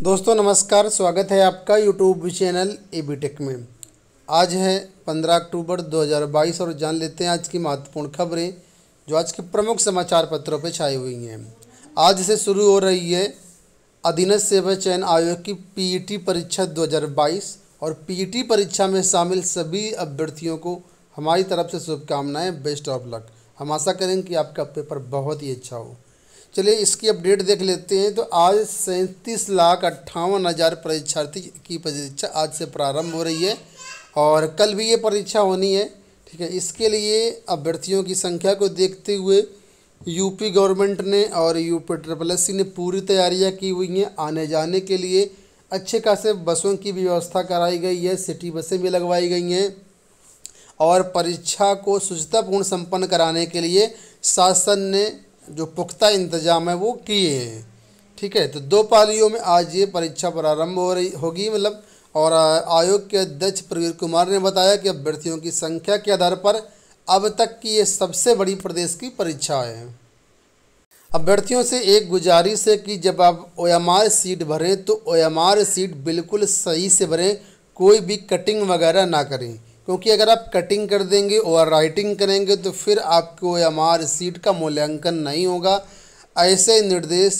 दोस्तों नमस्कार स्वागत है आपका YouTube channel A B Tech में आज है 15 अक्टूबर 2022 और जान लेते हैं आज की महत्वपूर्ण खबरें जो आज के प्रमुख समाचार पत्रों पर छाई हुई हैं आज से शुरू हो रही है अधीनस्थ सेवा चयन आयोग की पीईटी e परीक्षा 2022 और पीईटी e परीक्षा में शामिल सभी अभ्यर्थियों को हमारी तरफ से शुभकामनाएँ बेस्ट ऑफ लक हम आशा करें कि आपका पेपर बहुत ही अच्छा हो चलिए इसकी अपडेट देख लेते हैं तो आज सैंतीस लाख अट्ठावन हज़ार परीक्षार्थी की परीक्षा आज से प्रारंभ हो रही है और कल भी ये परीक्षा होनी है ठीक है इसके लिए अभ्यर्थियों की संख्या को देखते हुए यूपी गवर्नमेंट ने और यूपी ट्रिपल एस ने पूरी तैयारियां की हुई हैं आने जाने के लिए अच्छे खासे बसों की व्यवस्था कराई गई है सिटी बसें भी लगवाई गई हैं और परीक्षा को शुचितापूर्ण संपन्न कराने के लिए शासन ने जो पुख्ता इंतजाम है वो किए हैं ठीक है तो दो पालियों में आज ये परीक्षा प्रारंभ हो रही होगी मतलब और आयोग के अध्यक्ष प्रवीर कुमार ने बताया कि अभ्यर्थियों की संख्या के आधार पर अब तक की ये सबसे बड़ी प्रदेश की परीक्षा है अभ्यर्थियों से एक गुजारिश है कि जब आप ओ सीट भरें तो ओ सीट बिल्कुल सही से भरें कोई भी कटिंग वगैरह ना करें क्योंकि अगर आप कटिंग कर देंगे ओवर राइटिंग करेंगे तो फिर आपको एम आर सीट का मूल्यांकन नहीं होगा ऐसे निर्देश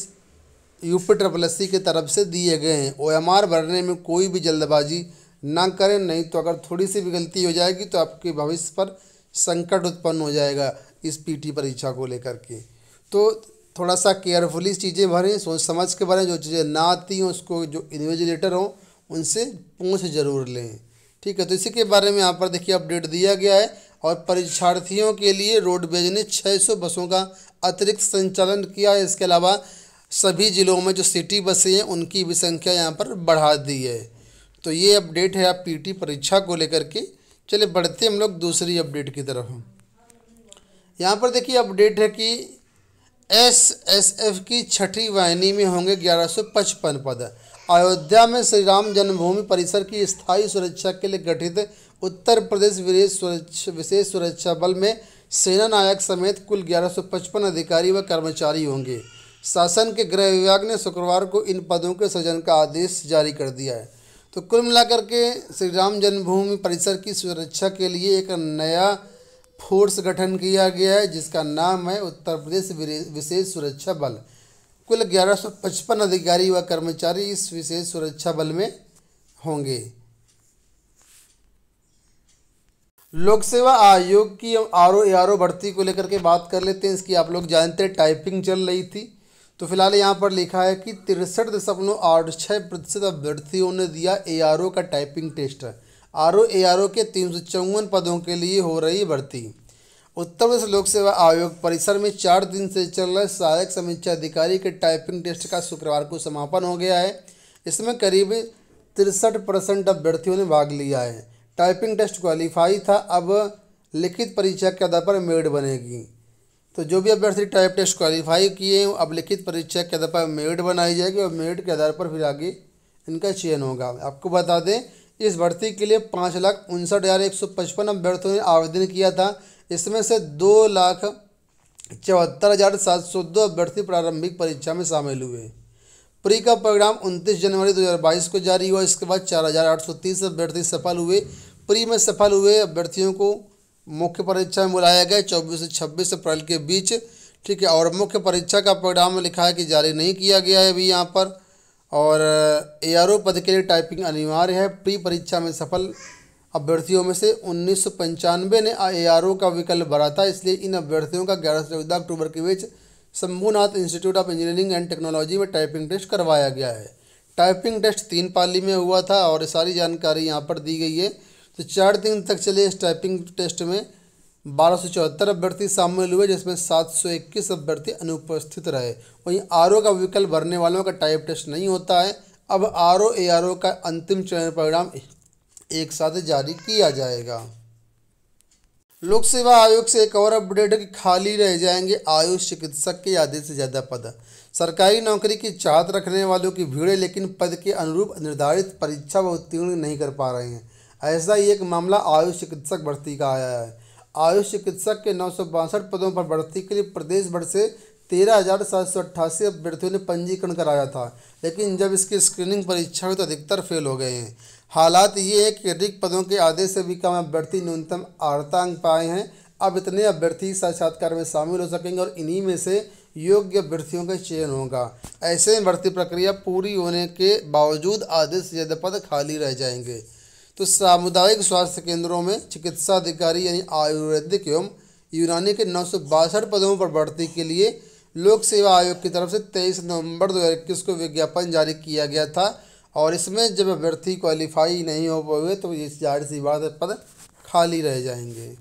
यूपी ट्रिपल एस की तरफ से दिए गए हैं ओ एम आर भरने में कोई भी जल्दबाजी ना करें नहीं तो अगर थोड़ी सी भी गलती हो जाएगी तो आपके भविष्य पर संकट उत्पन्न हो जाएगा इस पीटी परीक्षा को लेकर के तो थोड़ा सा केयरफुली चीज़ें भरें सोच समझ के भरें जो चीज़ें ना आती हों उसको जो इन्वेजिलेटर हों उनसे पूछ ज़रूर लें ठीक है तो इसी के बारे में यहाँ पर देखिए अपडेट दिया गया है और परीक्षार्थियों के लिए रोडवेज ने 600 बसों का अतिरिक्त संचालन किया है इसके अलावा सभी ज़िलों में जो सिटी बसें हैं उनकी भी संख्या यहाँ पर बढ़ा दी है तो ये अपडेट है आप पीटी परीक्षा को लेकर के चले बढ़ते हम लोग दूसरी अपडेट की तरफ यहाँ पर देखिए अपडेट है कि एस एस एफ की छठी वाहिनी में होंगे ग्यारह सौ पचपन पद अयोध्या में श्री राम जन्मभूमि परिसर की स्थायी सुरक्षा के लिए गठित उत्तर प्रदेश विशेष सुरक्षा विशेष सुरक्षा बल में सेना नायक समेत कुल 1155 अधिकारी व कर्मचारी होंगे शासन के गृह विभाग ने शुक्रवार को इन पदों के सृजन का आदेश जारी कर दिया है तो कुल मिलाकर के श्री राम जन्मभूमि परिसर की सुरक्षा के लिए एक नया फोर्स गठन किया गया है जिसका नाम है उत्तर प्रदेश विशेष सुरक्षा बल कुल 1155 अधिकारी व कर्मचारी इस विशेष सुरक्षा बल में होंगे लोक सेवा आयोग की हम आर ओ आर ओ भर्ती को लेकर के बात कर लेते हैं इसकी आप लोग जानते हैं टाइपिंग चल रही थी तो फिलहाल यहाँ पर लिखा है कि तिरसठ दशमलव आठ छः प्रतिशत अभ्यर्थियों ने दिया ए आर ओ का typing test R O A R O के तीन सौ चौवन पदों के लिए हो रही भर्ती उत्तर प्रदेश लोक सेवा आयोग परिसर में चार दिन से चल रहे सहायक समीक्षा अधिकारी के टाइपिंग टेस्ट का शुक्रवार को समापन हो गया है इसमें करीब तिरसठ परसेंट अभ्यर्थियों ने भाग लिया है टाइपिंग टेस्ट क्वालिफाई था अब लिखित परीक्षा के आधार पर मेड बनेगी तो जो भी अभ्यर्थी टाइप टेस्ट क्वालिफाई किए हैं अब लिखित परीक्षा के आधार पर मेड बनाई जाएगी और मेड के आधार पर फिर आगे इनका चयन होगा आपको बता दें इस भर्ती के लिए पाँच लाख उनसठ हज़ार एक सौ पचपन अभ्यर्थियों ने आवेदन किया था इसमें से दो लाख चौहत्तर हज़ार सात सौ दो अभ्यर्थी प्रारंभिक परीक्षा में शामिल हुए प्री का परिणाम 29 जनवरी 2022 को जारी हुआ इसके बाद चार हज़ार आठ सौ तीस अभ्यर्थी सफल हुए प्री में सफल हुए अभ्यर्थियों को मुख्य परीक्षा में बुलाया गया चौबीस से छब्बीस अप्रैल के बीच ठीक है और मुख्य परीक्षा का परिणाम लिखा है कि जारी नहीं किया गया है अभी यहाँ पर और ए पद के लिए टाइपिंग अनिवार्य है प्री परीक्षा में सफल अभ्यर्थियों में से उन्नीस ने एआरओ का विकल्प भरा था इसलिए इन अभ्यर्थियों का ग्यारह से चौदह अक्टूबर के बीच Shambhunath institute of engineering and technology में टाइपिंग टेस्ट करवाया गया है टाइपिंग टेस्ट तीन पाली में हुआ था और सारी जानकारी यहाँ पर दी गई है तो चार दिन तक चले इस टाइपिंग टेस्ट में बारह अभ्यर्थी शामिल हुए जिसमें सात अभ्यर्थी अनुपस्थित रहे वहीं आर का विकल्प भरने वालों का टाइप टेस्ट नहीं होता है अब are O A R O का अंतिम चयन परिणाम एक साथ जारी किया जाएगा लोक सेवा आयोग से एक और अपडेट की खाली रह जाएंगे आयुष चिकित्सक के आधे से ज़्यादा पद सरकारी नौकरी की चाहत रखने वालों की भीड़ है लेकिन पद के अनुरूप निर्धारित परीक्षा व उत्तीर्ण नहीं कर पा रहे हैं ऐसा ही एक मामला आयुष चिकित्सक भर्ती का आया है आयुष चिकित्सक के नौ पदों पर भर्ती के लिए प्रदेश भर से तेरह हज़ार सात सौ अट्ठासी अभ्यर्थियों ने पंजीकरण कराया था लेकिन जब इसकी स्क्रीनिंग परीक्षा हुई तो अधिकतर फेल हो गए हैं हालात ये है कि रिक्त पदों के आधे से भी कम अभ्यर्थी न्यूनतम अंक पाए हैं अब इतने अभ्यर्थी साक्षात्कार में शामिल हो सकेंगे और इन्हीं में से योग्य अभ्यर्थियों का चयन होगा ऐसे में भर्ती प्रक्रिया पूरी होने के बावजूद आधे से ज़्यादा पद खाली रह जाएंगे तो सामुदायिक स्वास्थ्य केंद्रों में चिकित्सा अधिकारी यानी आयुर्वेदिक एवं यूनानी के नौ पदों पर भर्ती के लिए लोक सेवा आयोग की तरफ से 23 नवंबर 2021 को विज्ञापन जारी किया गया था और इसमें जब अभ्यर्थी क्वालिफाई नहीं हो पाए तो ये जाहिर सी बात पद खाली रह जाएंगे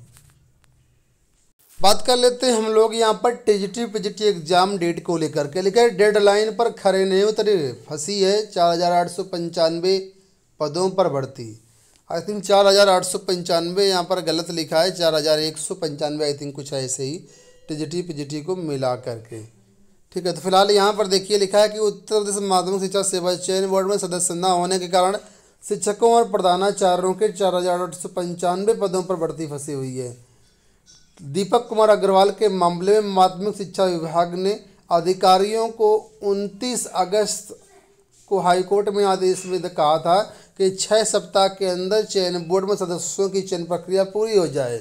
बात कर लेते हैं हम लोग यहाँ पर टीजीटी पीजीटी एग्जाम डेट को लेकर के लिखे डेडलाइन पर खरे नहीं उतरे फंसी है चार हज़ार आठ सौ पंचानवे पदों पर भर्ती आई थिंक चार हज़ार आठ सौ पंचानवे यहाँ पर गलत लिखा है चार हज़ार एक सौ पंचानवे आई थिंक कुछ ऐसे ही टीजीटी पीजीटी को मिला करके ठीक है तो फिलहाल यहाँ पर देखिए लिखा है कि उत्तर प्रदेश माध्यमिक शिक्षा सेवा चयन बोर्ड में सदस्य न होने के कारण शिक्षकों और प्रधानाचार्यों के चार हज़ार आठ सौ पंचानवे पदों पर बढ़ती फंसी हुई है दीपक कुमार अग्रवाल के मामले में माध्यमिक शिक्षा विभाग ने अधिकारियों को 29 अगस्त को हाईकोर्ट में आदेश में कहा था कि छः सप्ताह के अंदर चयन बोर्ड में सदस्यों की चयन प्रक्रिया पूरी हो जाए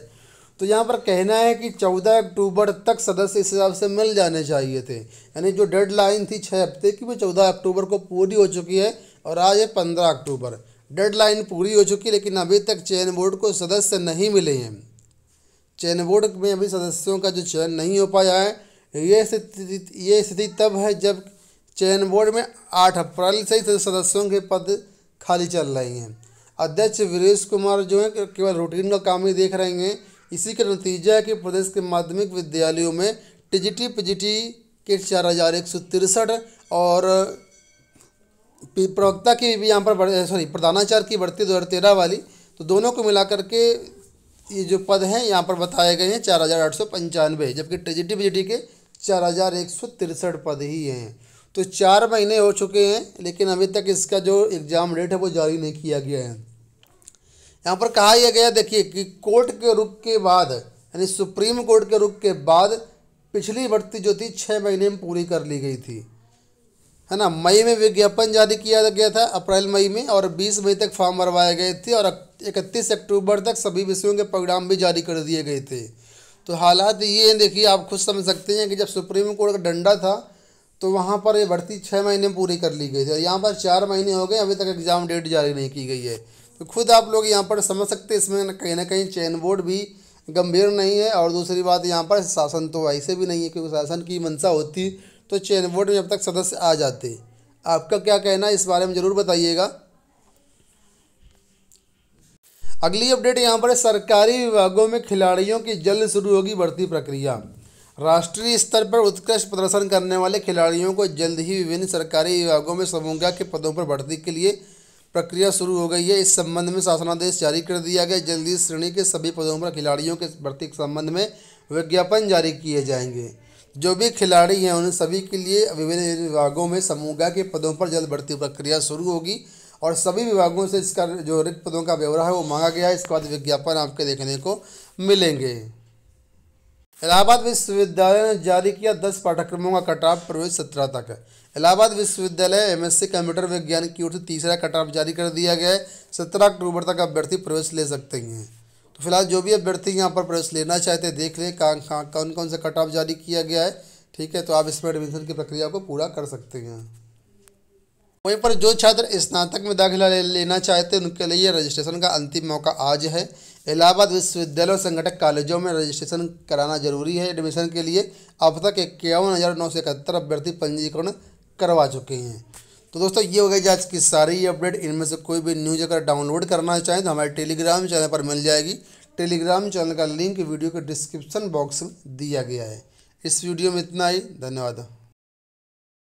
तो यहाँ पर कहना है कि चौदह अक्टूबर तक सदस्य इस हिसाब से मिल जाने चाहिए थे यानी जो डेड लाइन थी छः हफ्ते की वो चौदह अक्टूबर को पूरी हो चुकी है और आज है पंद्रह अक्टूबर डेड लाइन पूरी हो चुकी है लेकिन अभी तक चयन बोर्ड को सदस्य नहीं मिले हैं चयन बोर्ड में अभी सदस्यों का जो चयन नहीं हो पाया है ये स्थिति ये स्थिति तब है जब चयन बोर्ड में आठ अप्रैल से ही सदस्यों के पद खाली चल रहे हैं अध्यक्ष वीरेश कुमार जो है केवल रूटीन का काम ही देख रहे हैं इसी का नतीजा है कि प्रदेश के माध्यमिक विद्यालयों में टीजीटी पीजीटी के चार हज़ार एक सौ तिरसठ और प्रवक्ता की भी यहाँ पर सॉरी प्रधानाचार्य की बढ़ती दो हज़ार तेरह वाली तो दोनों को मिलाकर के ये जो पद हैं यहाँ पर बताए गए हैं चार हज़ार आठ सौ पंचानवे जबकि टीजीटी पीजीटी के चार हज़ार एक सौ तिरसठ पद ही हैं तो चार महीने हो चुके हैं लेकिन अभी तक इसका जो एग्ज़ाम डेट है वो जारी नहीं किया गया है यहाँ पर कहा यह गया देखिए कि कोर्ट के रुख के बाद यानी सुप्रीम कोर्ट के रुख के बाद पिछली भर्ती जो थी छः महीने में पूरी कर ली गई थी है ना मई में विज्ञापन जारी किया गया था अप्रैल मई में और 20 मई तक फॉर्म भरवाए गए थे और 31 अक्टूबर तक सभी विषयों के परिणाम भी जारी कर दिए गए थे तो हालात ये हैं देखिए आप खुद समझ सकते हैं कि जब सुप्रीम कोर्ट का डंडा था तो वहाँ पर ये भर्ती छः महीने पूरी कर ली गई थी और यहाँ पर चार महीने हो गए अभी तक एग्ज़ाम डेट जारी नहीं की गई है तो खुद आप लोग यहाँ पर समझ सकते हैं इसमें कहीं ना कहीं चैन बोर्ड भी गंभीर नहीं है और दूसरी बात यहाँ पर शासन तो ऐसे भी नहीं है क्योंकि शासन की मंशा होती तो चैन बोर्ड में जब तक सदस्य आ जाते आपका क्या कहना है इस बारे में ज़रूर बताइएगा अगली अपडेट यहाँ पर सरकारी विभागों में खिलाड़ियों की जल्द शुरू होगी भर्ती प्रक्रिया राष्ट्रीय स्तर पर उत्कृष्ट प्रदर्शन करने वाले खिलाड़ियों को जल्द ही विभिन्न सरकारी विभागों में समूह के पदों पर भर्ती के लिए प्रक्रिया शुरू हो गई है इस संबंध में शासनादेश जारी कर दिया गया जल्दी श्रेणी के सभी पदों पर खिलाड़ियों के भर्ती के संबंध में विज्ञापन जारी किए जाएंगे जो भी खिलाड़ी हैं उन सभी के लिए विभिन्न विभागों में समूह के पदों पर जल्द भर्ती प्रक्रिया शुरू होगी और सभी विभागों से इसका जो रिक्त पदों का ब्यौरा है वो मांगा गया है इसके बाद विज्ञापन आपके देखने को मिलेंगे इलाहाबाद विश्वविद्यालय ने जारी किया दस पाठ्यक्रमों का कटाव प्रवेश सत्रह तक इलाहाबाद विश्वविद्यालय एमएससी कंप्यूटर विज्ञान की ओर से तीसरा कट ऑफ जारी कर दिया गया है सत्रह अक्टूबर तक अभ्यर्थी प्रवेश ले सकते हैं तो फिलहाल जो भी अभ्यर्थी यहाँ पर प्रवेश लेना चाहते हैं देख लें कहाँ कहाँ कौन कौन सा कट ऑफ जारी किया गया है ठीक है तो आप इसमें एडमिशन की प्रक्रिया को पूरा कर सकते हैं वहीं पर जो छात्र स्नातक में दाखिला ले, लेना चाहते हैं उनके लिए रजिस्ट्रेशन का अंतिम मौका आज है इलाहाबाद विश्वविद्यालय और संगठक कॉलेजों में रजिस्ट्रेशन कराना जरूरी है एडमिशन के लिए अब तक इक्यावन हज़ार नौ सौ इकहत्तर अभ्यर्थी पंजीकरण करवा चुके हैं तो दोस्तों ये हो गई आज की सारी अपडेट इनमें से कोई भी न्यूज़ अगर डाउनलोड करना चाहें तो हमारे टेलीग्राम चैनल पर मिल जाएगी टेलीग्राम चैनल का लिंक वीडियो के डिस्क्रिप्शन बॉक्स में दिया गया है इस वीडियो में इतना ही धन्यवाद